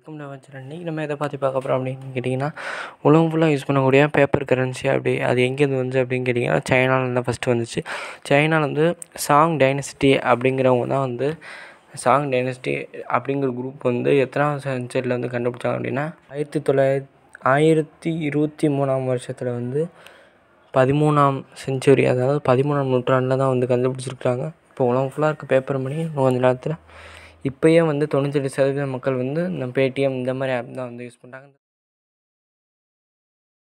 welcome நான் இன்றைக்கி நம்ம எதை பார்த்து பார்க்க போகிறோம் அப்படின்னு கேட்டிங்கன்னா உலகம் ஃபுல்லாக யூஸ் பண்ணக்கூடிய பேப்பர் கரன்சி அப்படி அது எங்கேருந்து வந்து அப்படின்னு கேட்டிங்கன்னா சைனாவில் தான் ஃபஸ்ட்டு வந்துச்சு சைனாவில் வந்து சாங் டைனசிட்டி அப்படிங்கிறவங்க தான் வந்து சாங் டைனஸ்டி அப்படிங்கிற குரூப் வந்து எத்தனாவது சென்ச்சரியில் வந்து கண்டுபிடிச்சாங்க அப்படின்னா ஆயிரத்தி தொள்ளாயிரத்தி ஆயிரத்தி இருபத்தி மூணாம் வருஷத்தில் வந்து பதிமூணாம் செஞ்சுரி அதாவது பதிமூணாம் நூற்றாண்டில் தான் வந்து கண்டுபிடிச்சிருக்காங்க இப்போ உலகம் ஃபுல்லாக இருக்க பேப்பர் மணி கொஞ்சம் நேரத்தில் இப்போயே வந்து தொண்ணூத்தெட்டு சதவீத மக்கள் வந்து இந்த பேடிஎம் இந்த மாதிரி ஆப் தான் வந்து யூஸ் பண்ணுறாங்க